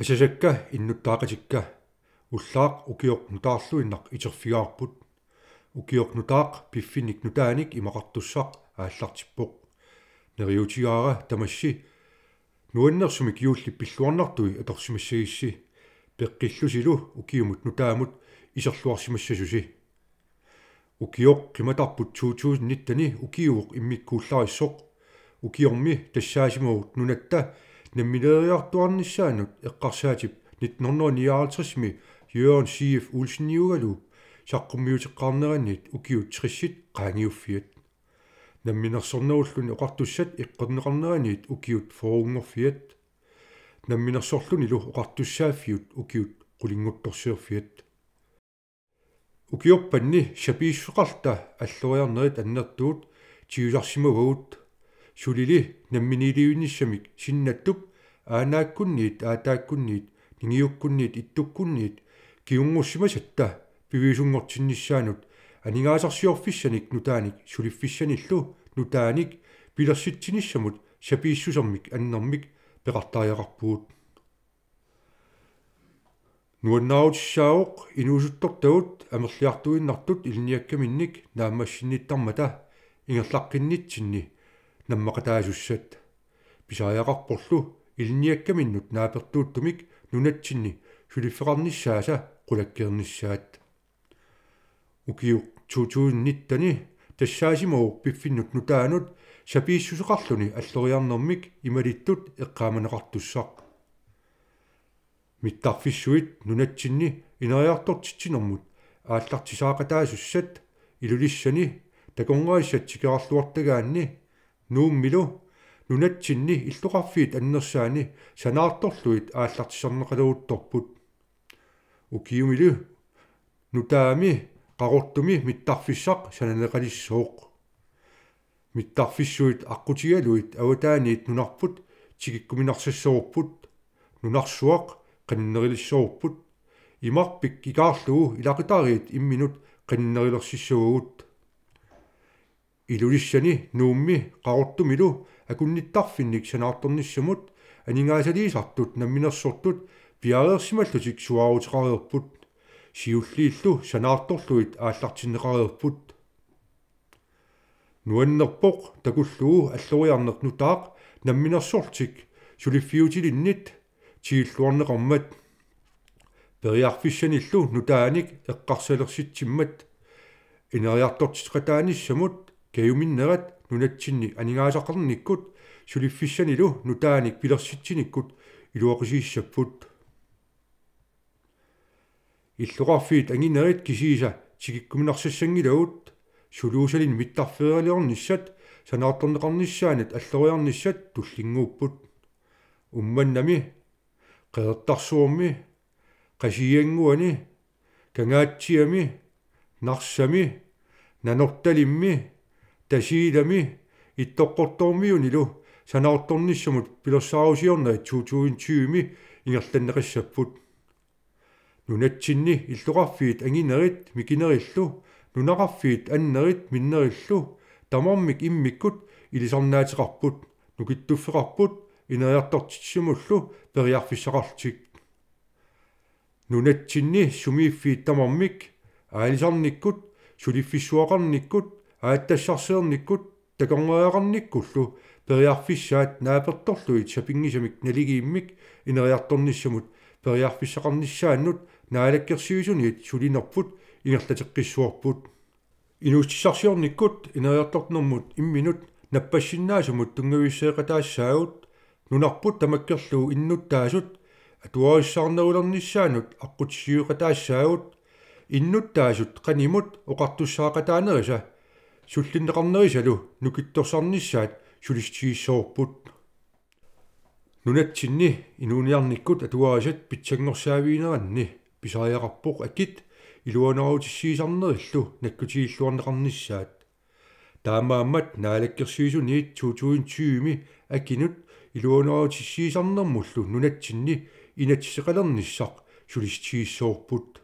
асасакка иннуттаақатикка уллаақ укиорнутаарлуиннақ итерфигаарпут укиорнутаақ пиффиник нутааник имақартуссақ ааллартиппоқ нериутигаара тамасси нуаннерсумик юулли пиллуарнартуи аторсимассагисси пеққиллусилу укиумут нутаамут исерлуарсимассасуси укиоқ қиматарпут 2019-ни укиувоқ иммиккуулларissоқ укиорми тассаасимуу нунатта наммилериорtuarnissaanut eqqarsaatip 1959-ми Jørgen Schief Ulsenjugalup саққуммиутеққарнеранит укиут трисsit қаангиуффиат намминерсорнеруллуни оқартуссат иққиннеқарнеранит укиут форунгорфиат намминерсорлуни лу оқартуссааффиут укиут қулингутторсиорфиат укиорпанни шапииссуқарта аллориарнерит аннертуут тиуларсимавагут сулили намминилиуннissamik синнаттуп аанааккунниит аатааккунниит нингиуккунниит иттуккунниит киунгуссимасатта пивисунгортиннissaанут анингаасарсиорфissaник нутааник сулиффissanиллу нутааник пилерситсиниссамут сапииссусэрмик аннэрмик пеқартаариақарпугут нуаннаутиссаауқ инуусуттортагут амерлиартуиннартут илниаккаминник нааммассинниттармата ингерлаққиннитсинни наммақатаасуссат писааяқарпорлу илниаккаминнут нааперттууттумик нунатсинни сулиффеқарниссааса қулаккерниссаат укиук 2019-тани тассаасимоо пиффиннут нутаанут сапииссусеқарлуни аллориарнэрмик ималиттут эққааманеқартуссақ миттарфиссуит нунатсинни инариартортитсинэрмут ааллартисаақатаасуссат илулиссани таконгаиссатсикерарлуартагаанни нууммилу нунатсинни иллуқарфиит аннерсаани санаарторлуит ааллартиссернеқалуутторпут укиумилу нутаами qarortumi mittарфиссақ сананеқалиссууқ mittарфиссуит аққутигалуит аватааниит нунарпут тигиккуминарсассоруппут нунарсуақ қаннерилиссоруппут имарпик икаарлугу илақитаариит имминут қаннерилерсиссуугут илулиссани нуумми qaruttumilu акунниттарфинник санаарторниссамут анингаасалиисартут намминерсортут пиареерсималлу сиксуаарутеқариерпут сиуллииллу санаарторлуит ааллартиннеқариерпут нуаннерпоқ такуллуу аллориарнернутаақ намминерсортик сулиффиутилиннит тииллуарнеқармат периарфиссаниллу нутааник эққарсалерситсиммат инериарторсиқатааниссамут кеуминнерат нунатсинник анингаасақарниккут сулиффиссанилу нутааник пилерситсиниккут илуақусииссаппут иллуқарфиит ангинерит кисииса тигиккуминарсассангилаут сулуусалин миттарфеерилиорниссат санаартарнеқарниссаанат аллориарниссат туллингууппут умманнами қеэртарсуурми қасиангуани кангаатсиами нарсами нанорталимми тасиилами иттоққортормиунилу санаорторниссумут пилерсаарусиорна 2020ми ингерланнеқиссаппут нунатсинни иллоқарфиит ангинерит микинериллу нунақарфиит аннерит миннериллу тамармик иммиккут илисарнаатеқарпут нукиттуффеқарпут инериартортитсимуллу периарфиссақартик нунатсинни сумииффиит тамармик аалисарниккут сулиффиссуақарниккут ааттассарсиерниккут такорнеяқарниккуллу периарфиссаат нааперторлуит сапингисамик налигииммик инериарторниссамут периарфиссақарниссааннут наалаккерсиусуниит сулинерпут ингерлатеққиссуарпут инуутсисарсиорниккут инериарторнэрмут имминут наппассиннаасумут тунгависсеэқатаассаагут нунарпут тамаккерлуу иннуттаасут атуариссаарнерулерниссаанут аққутиссиуқатаассаагут иннуттаасут канимут оқартуссаақатаанериса суллиннеқарнерисалу нукитторсарниссаат сулистигиссоорпут нунатсинни инуниарниккут атуарисат питсагнерсаавиинеранни писариақарпоқ акит илуанерутиссиисарнериллу наккутигиллуарнеқарниссаат таамааммат наалаккерсиисуниит 2020ми акинут илуанерутиссиисарнермуллу нунатсинни инатсиқалерниссақ сулистигиссоорпут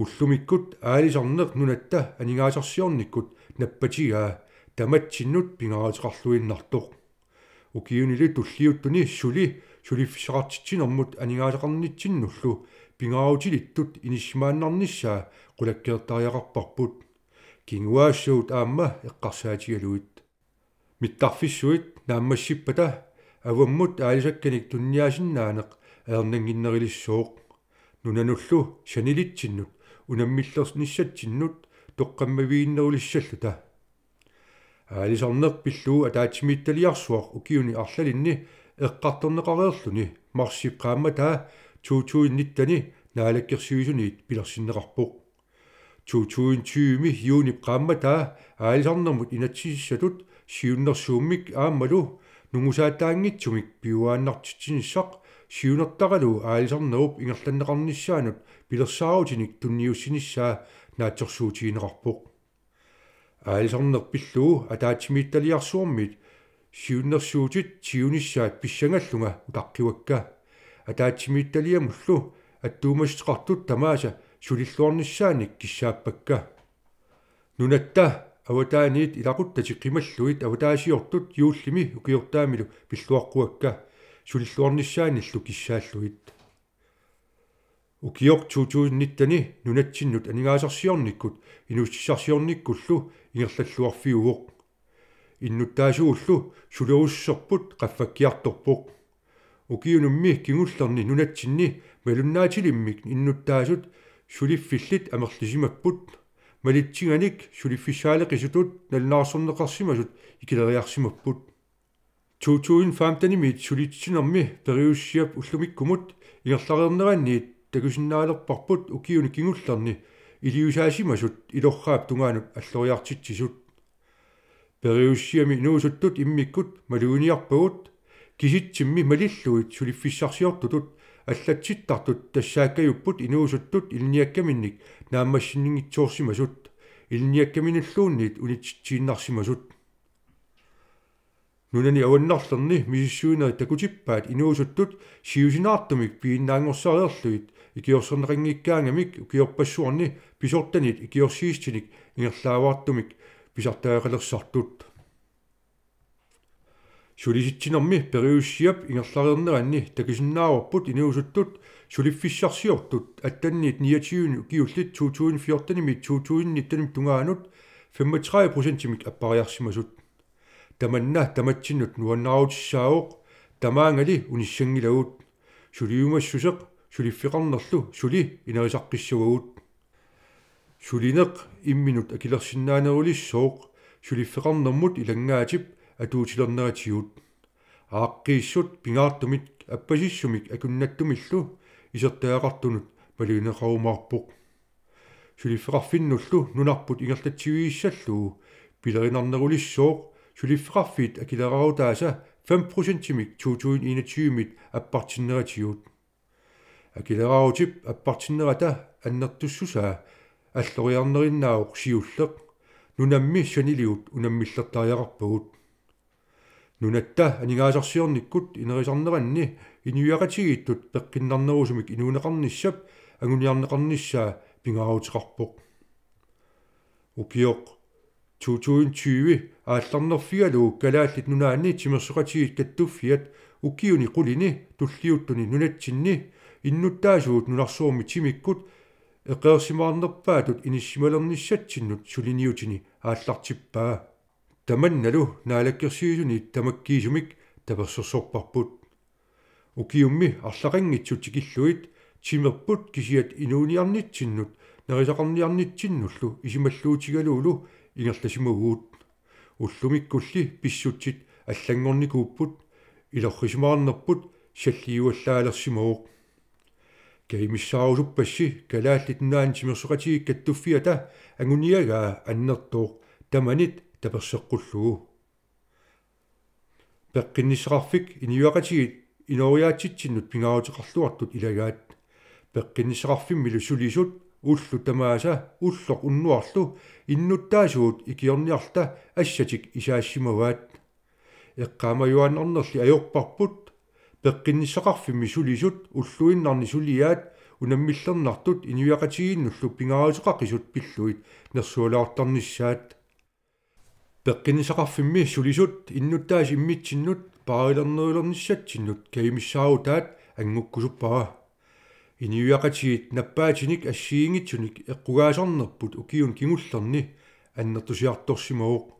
уллумиккут аалисарнеқ нунатта анигаасарсиорниккут наппатигаа таматсиннут пингаратеқарлуиннартоқ укиунили туллиуттуни сули сулиффисеқартитсин ормут анигаалекарнитсиннуллу пингараутилиттут инисимааннарниссаа қулаккиертариақарпарпут кингуаассуут аама эққарсаатигалуит миттарфиссуит нааммассиппата аваммут аалисакканик тунниаасиннаанеқ аернангиннерилиссууқ нунануллу санилитсиннут унаммиллернissatsinnut тоққаммавииннерулиссаллу та аалисарнер пиллуу атаатимиитталиарсуар укиуни арлалинни эққарторнеқариерлуни марсипқаамма таа туутуинниттани наалаккерсивисуниит пилерсиннеқарпоқ туутуинтиуми юунипқаамма таа аалисарнермут инатсиссатут сиуннерсууммик ааммалу нугусаатаангитсумик пиуааннартитсинссақ сиунертаралу аалисарнеруп ингерланнеқарниссаанут пилерсаарутиник тунниуссиниссаа наатсорсуутиинеқарпоқ аалисарнерпиллуу атаатимиитталиарсуурмит сиуннерсуутит тиунissaат писсангаллунга утаққивакка атаатимиитталиамуллу аттуумастеқартут тамааса сулиллуарниссааник киссааппакка нунатта аватааниит илақуттати қималлуит аватаасиортут юуллими укиортаамилу пиллуаққуакка сулиллуарнissaаниллу киссааллуит укиорчуучуинниттани нунатсиннут анигаасарсиорниккут инуссисарсиорниккуллу ингерллаллуарфиуоқ иннуттаасууллу сулеруссерпут қаффаккиарторпоқ укиунумми кигуллерни нунатсинни малуннаатилиммик иннуттаасут сулиффиллит амерлисимаппут малитсиганик сулиффисаалеқисутут налнаарсорнеқарсимасут икилериарсимаппут 2015-тани мит сулитсинэрми периуссиап уллумиккумут ингерларернераанниит такусиннаалерпарпут укиуни кингуллерни илиусаасимасут илорраап тунгаанут аллориартитсисут периуссиами нуусуттут иммиккут малууниарпугут киситсимми малиллуит сулиффиссарсиортутут аллатситтартут тассааккаюппут инуусуттут илниаккаминник нааммассиннингитсуорсимасут илниаккаминиллуунниит унитситсииннарсимасут нунани аваннарлерни мисиссуинери такутиппаат инуусуттут сиусинаартумик пииннаангорсариерлуит икиорсернерингиккаангамик укиорпассуарни писортанит икиорсиистиник ингерлааваартумик писартаагалерсартут сулиситсинерми периуссиап ингерлариернеранни такисиннааварпут инуусуттут сулиффиссарсиортут аттанниит 29 киуллит 2014 мит 2019 тунгаанут 35 процентимик аппариарсимасут таманна таматсинут нуаннаруутиссаауоқ тамаангали униссангилагут сулиумассусеқ сулиффиқарнерлу сули инерисаққиссуагут сулинеқ имминут акилерсинаанерулиссооқ сулиффиқарнэрмут илангаатип атуутилернератигут ааққииссут пингаартумик аппасиссумик акуннаттумиллу исертаақартунут малиунеқарумаарпоқ сулиффеқарфиннуллу нунарпут ингерлатсивииссаллуу пилеринарнерулиссооқ сулиффеқарфиит акилерарутааса 5%-мик 2021-мит аппартиннератигуут акилерарутип аппартиннерата аннертуссусаа аллориарнериннаауқ сиуллеқ нунамми санилиут унаммиллертариақарпугут нунатта анигаасарсиорниккут инерисарнеранни инуяқатигииттут пеққиннарнерусумик инуунеқарниссап агуниарнеқарниссаа пингааутиқарпоқ укиоқ 2020 аалларнерфигалуу калааллит нунаанни тимерсоқатигит каттуффиат уккиуни қулини туллиуттуни нунатсинни иннуттаасуут нунарсуурми тимиккут эқеерсимаарнерпаатут иниссималерниссатсиннут сулиниутини ааллартиппаа таманналу наалаккерсиисуни тамаккиисумик таперсерсорпарпут укиумми арлақангитсут тикиллуит тимерпут кисиат инууниарнитсиннут нерисақарниарнитсиннуллу исималлуутигалуулу ингерласимагуут уллумиккулли писсутсит аллангорникууппут илоррисмаарнерпут саллиуаллаалерсимауq каимиссаарусуппасси калааллитнаан симерсоқатигик каттуффиата агуниагаа аннертууq таманит таперсеққуллуу пеққиннисеқарфик иниуақатигит инориаатситсиннут пингаутеқарлуартут илагаат пеққиннисеқарфимми лусулисут уллу тамааса уллоқ уннуарлу иннуттаасуут икиорниарта ассатик исаассимаваат эққаамаюааннерли ажорпарпут пеққиннисақарфимми сулисут уллуиннарни сулиаат унаммиллернартут инуяқатигииннуллу пингаарусеқақ исут пиллуит нерсуалаартарниссаат пеққиннисақарфимми сулисут иннуттаас иммитсиннут парилернерилерниссатсиннут каимиссаарутаат ангуккусуппаа иниуяқатигит наппаатиник ассиингитсуник эққугаасорнерпут укиун кимуллерни аннертусиарторсимауоқ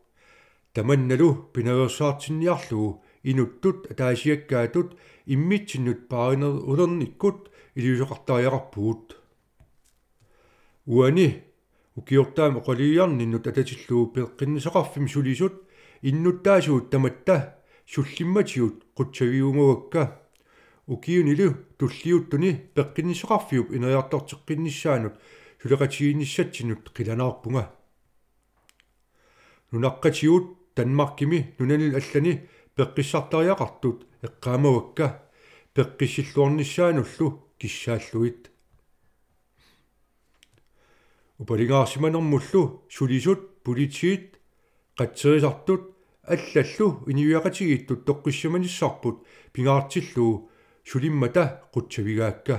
таманналу пинаверсаартинниарлугу инуттут атаасиаккаатут иммитсиннут пааринер улерниккут илиусоқартариақарпугут уани укиортаам оқалиарниннут ататиллуу пеққиннисақарфим сулисут иннуттаасуут таматта суллимматигут қутсавиумавакка укиунилу туллиуттуни пеққиннисоқарфиуп инариартортеққиннссаанут сулеқатигиннссатсинут қиланаарпунга нунаққатигут танмаркими нунанил аллани пеққиссартариақартут эққаамавакка пеққиссиллуарниссаануллу киссааллуит упалингаарсиманермуллу сулисут политиит қатсерисартут аллаллу инивиақатигииттут тоққиссаманиссарпут пингаартиллуу сулиммата qutsuvigaakka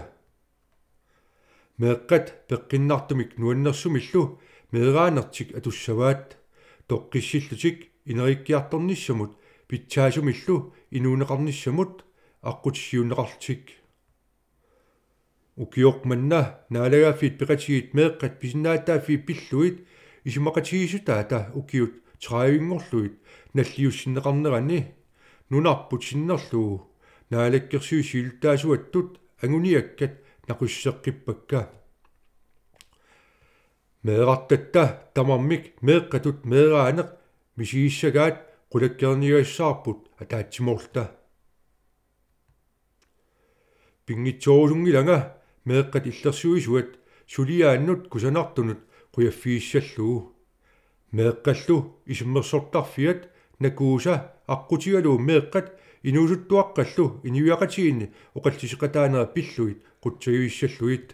meeqqat peqqinnartumik nuannersumillu meeraanertik atussavaat toqqissillutik inerikkiartornissamut pitsaasumillu inuuneqarnissamut аққутиссиуннеқарtik укиоқманна наалагаффит пеқатигит меэққат писиннаатааффи пиллуит исумақатигисутаата укиут траавингорлуит наллиуссиннеқарнерани нунарпут синнерлуу наалаккерсуу силтаасуаттут агуниаккат накуссеққиппакка меэрартатта тамармик меэққатут меэраанеқ мисииссагаат қулаккернигассаарпут атаатсиморлта пингитсоолунгилага меэққат иллерсуисуат сулиааннут кусанартунут қуяффииссаллуу меэққаллу исиммерсортарфиат накууса аққутигалуу меэққат инуусуттуаққаллу иниуяқатигини оқалтисеқатаанера пиллуит қутсуивиссаллуит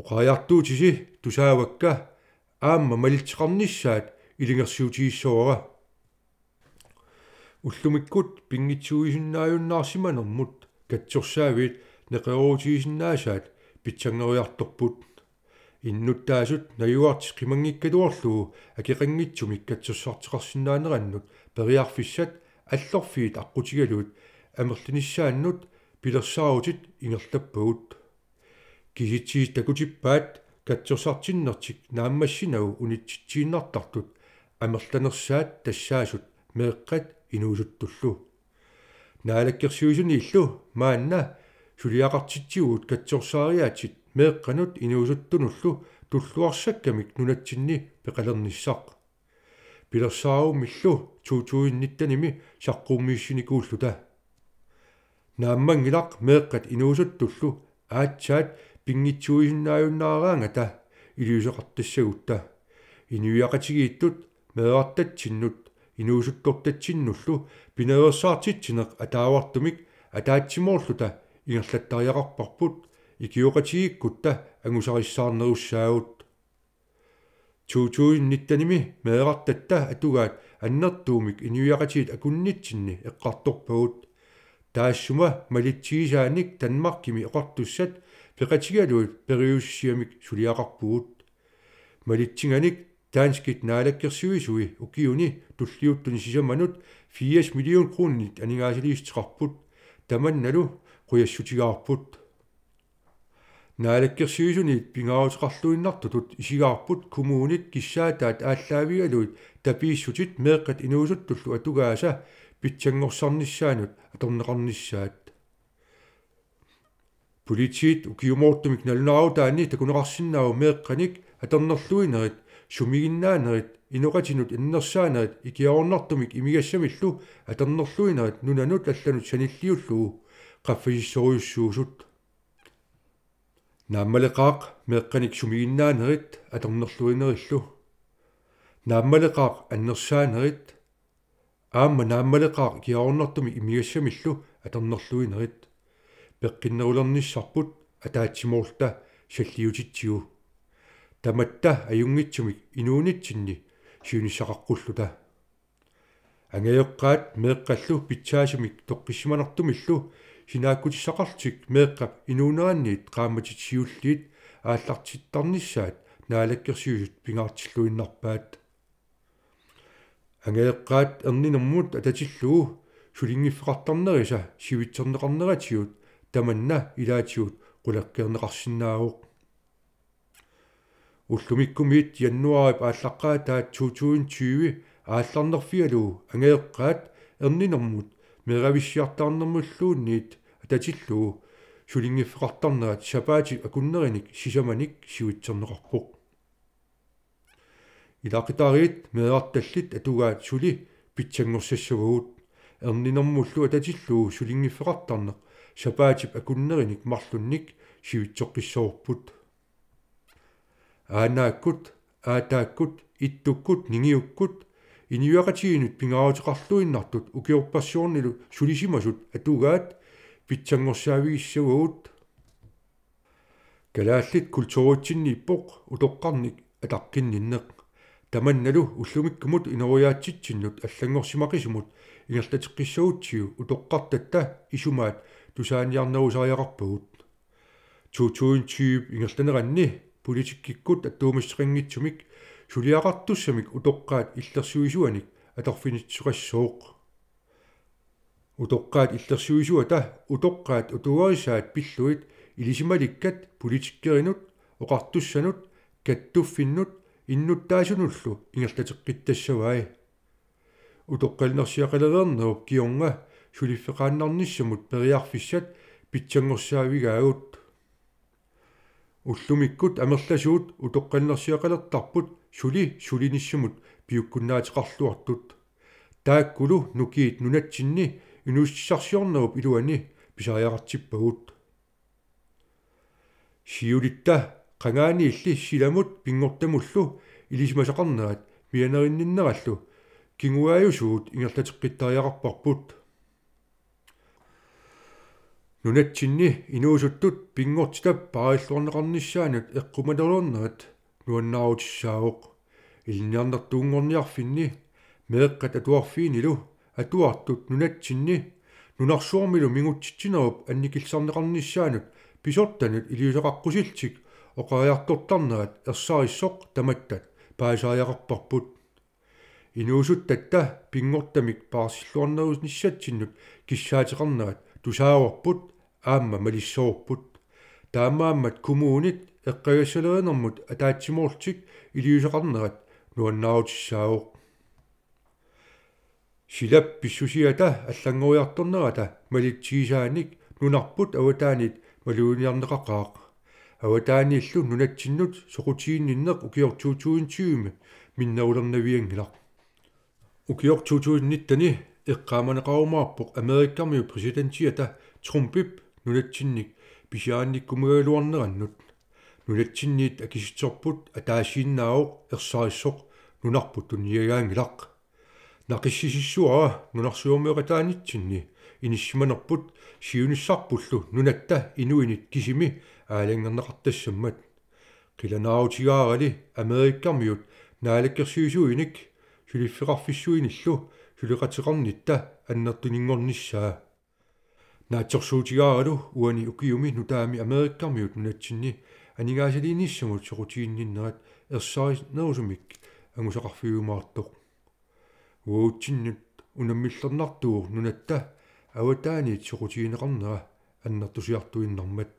оқаяртуутиси тусаавакка аамма малитсеқарниссаат илингерсиутигиссоора уллумиккут пингитсуисиннааюннаарсиманермут катсорсаавит неқеруутигисиннаасаат питсангериарторпут иннуттаасут наюартис қимангиккалуарлугу акеқангитсумик катсорсартеқарсинаанераннут периарфиссат аллорфиит аққутигалуут амерлинissaаннут пилерсаарутит ингерлаппагут кигитсии такутиппаат катсерсартиннэртик нааммассинагу унитситсииннартартут амерланерсаат тассаасут меэққат инуусуттуллу наалаккерсиусуни иллу маанна сулиақартитсигуут катсерсаариаатит меэққанут инуусуттунуллу туллуарсаккамик нунатсинни пеқалерниссақ пилерсаару миллу tuutuinnitanimi saqquummiisshinikuulluta naammanngilaq meeqqat inuusuttullu aatsaat pingitsuisinnaajunnaaraangata iliuseqartassagutta inuiaqatigiittut meeqartatsinnut inuusukkortatsinнулlu pineersaartitsineq ataawartumik ataatsimooрлута ингерлаттариақарпарпут икиоқатигиккутта ангусарissaarнерусааут tuutuinnittanimi meeqartatta atugaat аннэртуумик инуяqatiit акуннитсинни эққарторпагут таассума малитсигисааник танмаркими эқартуссат пеқатигалуут периуссиамик сулиақарпугут малитсинганик таанскит наалаккерсуисуи укиуни туллиуттуни сисаманут 4 миллион крооннит анигаасилиистеқарпут таманналу қуяссутигаарпут наалаккерсиусуни пингаарутеқарлуиннарту тут исигаарпут кумуунит киссаатаат ааллаавигалуит тапииссутит меэққат инуусуттуллу атугааса питсангорсарниссаанут аторнеқарниссаат политит укиумоортумик налунаару таани такунеқарсиннааву меэққаник атернерлуинерит сумигиннаанерит инуқатинут иннерсаанерит икиаорнартумик имигассамиллу атернерлуинерит нунанут алланут саниллиуллуу қаффисиссориуссуусут нааммалеқаақ меққаник сумииннаанерит аторнерлуинериллу нааммалеқаақ аннерсаанерит аама нааммалеқаақ киаорнартуми имигассамиллу аторнерлуинерит пеққиннерулерниссарпут атаатсимуурта саллиутитсиу таматта аюнгитсумик инуунитсинни сиунissақаққуллута ангайоққаат меққаллу питсаасумик тоққиссиманартумиллу синааккутиссақарчик меэққап инуунеранниит қааматитсиуллиит ааллартиттарниссаат наалаккерсиусут пингаартиллуиннарпаат ангеэққаат эрнинэрмуут ататиллуу сулингиффеқартарнериса сивитсернеқарнератиут таманна илаатиут қулаққернеқарсинаагоқ уллумиккумиит яннуарип ааллаққаа таат 2020 аалларнерфиалуу ангеэққаат эрнинэрмут мерависсиартаарнэрмуллуунниит ататиллуу сулингиффеқартарнерат сапаати акуннериник сисаманик сиуитсернеқарпоқ илаақитаариит мераарталлит атугаат сули питсангорсассагуут эрнинэрмуллу ататиллуу сулингиффеқартарнеқ сапаатип акуннериник марлунник сивитсоққиссоорпут аанааккут аатааккут иттуккут нингиуккут иниуақатигинут пингааватеқарлуиннартут укиорпассуорнилу сулисимасут атугаат питсангорсаавигиссавагут калааллит култоруутсинни иппоқ утоққарник атаққинниннеқ таманналу уллумиккумут инориаатситсиннут аллангорсимақисумут ингерлатеққиссагутсиу утоққартатта исумаат тусааниарнерусариақарпугут 2020 ингерланеранни политиккиккут аттуумиссеқингитсумик сулиақартусsamik утоққаат иллерсуисуаник аторфинитсуқассууқ утоққаат иллерсуисуа та утоққаат утуарисаат пиллуит илисималиккат политиккеринут оқартуссанут каттуффиннут иннуттаасунуллу ингерлатеққиттассаваи утоққалнерсиақалернеруп киунга сулиффеқааннарниссамут периарфиссат питсангорсаавигаагут уллумиккут амерласуут утоққаннэрсиақалертарпут сули сулиниссумут пиуккунаатиқарлуартут тааккулу нукиит нунатсинни инуссарсиорнеруп илуани писариақартиппагут сиулитта қангааниллли силамут пингортамуллу илисмасақарнерат мианериннинераллу кингуаажусуут ингерлатеққиттариақарпарпут нунатсинни инуусуттут пингортитап париллуарнеқарниссаанут эққумалеруарнерат нуаннаарутиссаавоқ илниарнартуунгорниарфинни меэққат атуарфиинилу атуартут нунатсинни нунарсуормилу мигутситсинеруп анникилсарнеқарниссаанут писортанут илиусеқарқусилтик оқариартортарнерат ерсаариссоқ таматтат паасаариақарпарпут инуусуттатта пингортамик паарсиллуарнерусниссатсиннут киссаатеқарнерат тусааруарпут аама малиссоорпут таамааммат кумуунит эққагасsalеринэрмут атаатсимуурчик илиусеқарнерат нуаннаарутиссаавоқ силап писсусиата аллангуйарторнерата малитсиисааник нунарпут аватаанит малуиниарнеқақаақ аватаанииллу нунатсиннут соқутиинниннеқ укиортуутуинтиуми миннаулернавиангилар укиортуутуинниттани эққааманеқарумаарпоқ америккармиу президентиата трумпип нунатсинник писиаанниккумагалуарнераннут нунатсинниит акиситсорпут атаасииннаавоқ ерсаариссоқ нунарпут туниагаангилақ нақиссисиссуара нунарсуумеқатаанитсинни иниссиманерпут сиуниссарпуллу нунатта инуинит кисими аалангернеқартассаммат қиланаарутигаарали америккармиут наалаккерсиусуиник сулиффеқарфиссуиниллу сулеқатиқарнитта аннертунингорниссаа наатсорсуутигааралу уани укиуми нутаами америккармиут нунатсинни анигаасалииниссамут сокутигинниннерат ерсаарис нерусумик ангусақарфигумаартоқ уутсиннут унаммиллернартуу нунатта аватаани сокутигинеқарнера аннартусиартуиннармат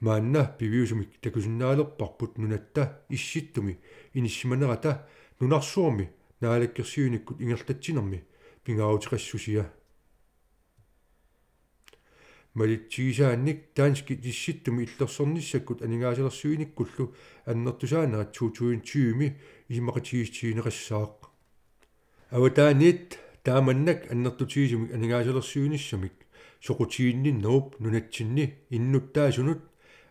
маанна пивиусумик такусиннаалерпарпут нунатта исситтуми иниссиманерата нунарсуарми наалаккерсиуниккут ингертатсинерми пингаутиқассусия малитсигисаанник таански тисситтум иллерсорниссаккут анигаасилерсуиниккуллу аннертусаанерат туутуинтиуми иммакатигисчиинерассаақ аватааниит тааманнак аннертутигисимик анигаасилерсуиниссамик соқутигиннин науп нунатсинни иннуттаасунут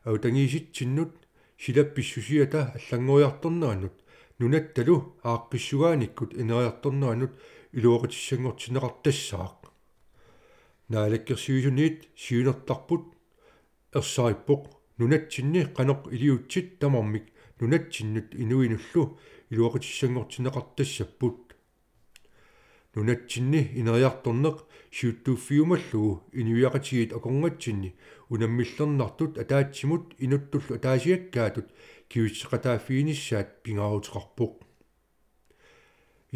аутангииситсиннут силапписсусиата аллангориарторнеранут нунатталу ааққиссугааниккут инериарторнеранут илуоқатиссангортинеқартассаақ наалаккерсиусуниит сиунертарпут ерсаариппоқ нунатсинни канеқ илиутсит тамармик нунатсиннут инуинуллу илуақутиссангортинеқартассаппут нунатсинни инериарторнеқ сиуттууффиумаллугу инуиақатигит оқорнгатсинни унаммиллернартут атаатсимут инуттуллу атаасиаккаатут кивитсеқатааффииниссаат пингаарутеқарпоқ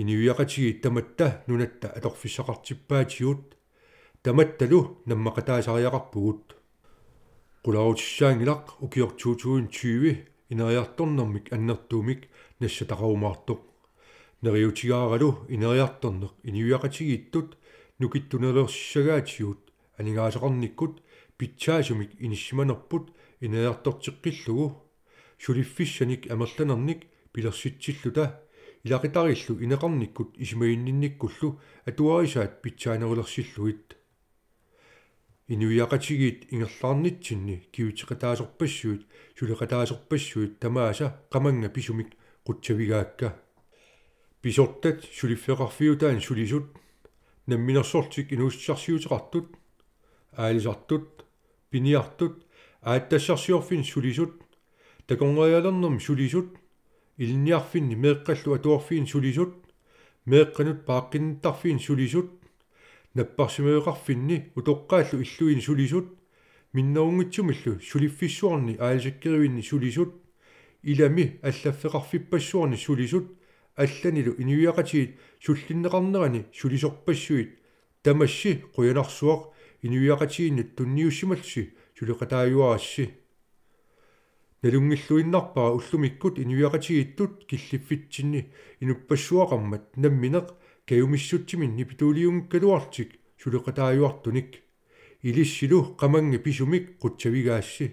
инуиақатигит таматта нунатта алорфиссақартиппаатигут таматталу наммакатаасариақарпугут qulaarutissaaŋilaq ukiortuutugun 20 ineriartornermik annertuumik nassataqarumaartuq neriutigaaralu ineriartorneq iniuiaqatigiittut nukittunelerssagaatigut alingaasaqarnikkut pitsaasumik inismanerput ineriartorteqqillugu sulifissanik amerlanernik pilersitilluta ilaqitarillu ineqarnikkut ismainninnikkullu atuarisaat pitsaanerulersilluit инуяqatigiit ингерлаарнитсинни киутиqataasorpassuut сулеqataasorpassuut тамааса qamanga pisumik qutsavigaakka писортат сулиффеқарфиутаан сулисут намминерсортик инууссарсиутеқартут аалисартут пиниартут ааттассарсиорфин сулисут таконгаяалернэрм сулисут илниарфинни меэққаллу атуарфиин сулисут меэққанут пааққиннтарфиин сулисут наппарсимеэқарфинни утоққааллу иллуини сулисут миннерунгитсумиллу сулиффиссуарни аалсаккеривинни сулисут илами аллаффеқарфиппассуарни сулисут алланилу инуиақатигит суллиннеқарнерани сулисорпассуит тамасси қуянарсуақ инуиақатигиннат тунниуссималси сулеқатаажуарасси налунгиллуиннарпара уллумиккут инуиақатигиттут киллиффитсинни инуппассуақармат намминеқ кеумиссутсимин нипитуулиунгккалуартик сулеқатаажуартуник илиссилу қаманги писумик қутсавигаасси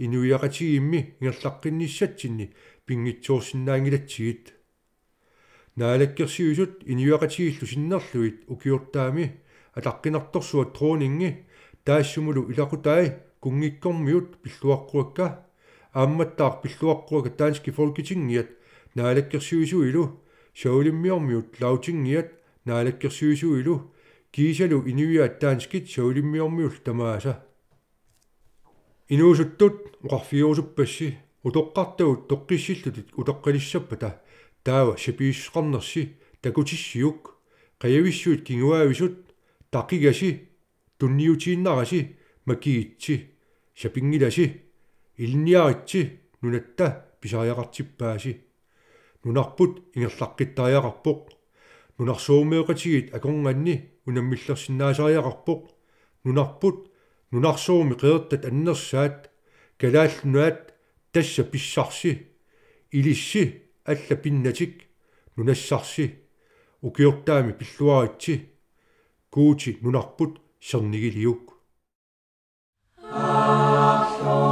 инуяқатигимми ингерлаққинниссатсинни пингитсуорсинаангилатсигит наалаккерсиусут инуяқатигиллу синнерлуит укиуртаами атаққинарторсуат троонинги таассумулу илақутаи кунгиккормиут пиллуаққуакка аамматтаар пиллуаққуака таански фолкитингиат наалаккерсиусуилу саулиммиормиут лаутингиат наалаккерсуисуилу киисалу инуиаат таанскит саулиммиормиул тамааса инуусуттут оқарфиуусуппасси утоққартагут тоққиссиллутут утоққалиссаппата таава сипиисқарнерси такутиссиук қаявиссуут кингуаависут тақигаси тунниутииннараси макиитси сапингиласи илниаритси нунатта писариақартиппааси нунарпут ингерлаққиттариақарпоқ нунарсуумеоқатигит акорнганни унаммиллерсинаасариақарпоқ нунарпут нунарсууми қеэртат аннерсаат калааллунуат тасса писсарси илисси алла пиннатик нунассарси укиортаами пиллуаритси куути нунарпут сернигилиук аахлоо